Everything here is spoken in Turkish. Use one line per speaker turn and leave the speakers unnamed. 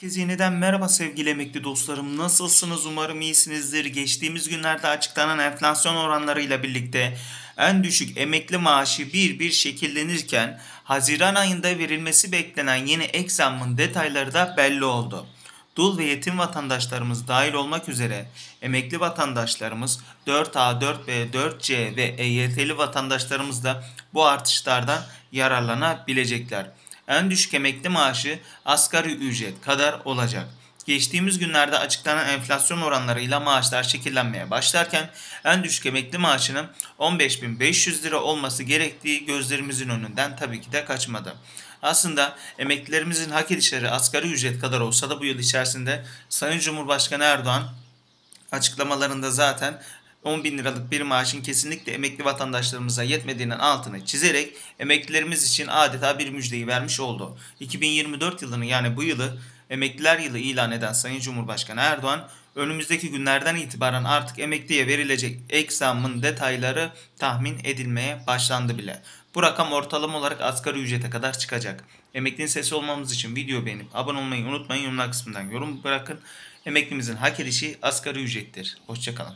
Herkese yeniden merhaba sevgili emekli dostlarım. Nasılsınız? Umarım iyisinizdir. Geçtiğimiz günlerde açıklanan enflasyon oranlarıyla birlikte en düşük emekli maaşı bir bir şekillenirken Haziran ayında verilmesi beklenen yeni ek zammın detayları da belli oldu. Dul ve yetim vatandaşlarımız dahil olmak üzere emekli vatandaşlarımız 4A, 4B, 4C ve EYT'li vatandaşlarımız da bu artışlardan yararlanabilecekler en düşük emekli maaşı asgari ücret kadar olacak. Geçtiğimiz günlerde açıklanan enflasyon oranlarıyla maaşlar şekillenmeye başlarken en düşük emekli maaşının 15.500 lira olması gerektiği gözlerimizin önünden tabii ki de kaçmadı. Aslında emeklilerimizin hak edişleri asgari ücret kadar olsa da bu yıl içerisinde Sayın Cumhurbaşkanı Erdoğan açıklamalarında zaten 10 bin liralık bir maaşın kesinlikle emekli vatandaşlarımıza yetmediğinin altını çizerek emeklilerimiz için adeta bir müjdeyi vermiş oldu. 2024 yılını yani bu yılı emekliler yılı ilan eden Sayın Cumhurbaşkanı Erdoğan önümüzdeki günlerden itibaren artık emekliye verilecek ek zammın detayları tahmin edilmeye başlandı bile. Bu rakam ortalama olarak asgari ücrete kadar çıkacak. Emeklinin sesi olmamız için video beğenip abone olmayı unutmayın. Yorumlar kısmından yorum bırakın. Emeklimizin hak edişi asgari ücrettir. Hoşçakalın.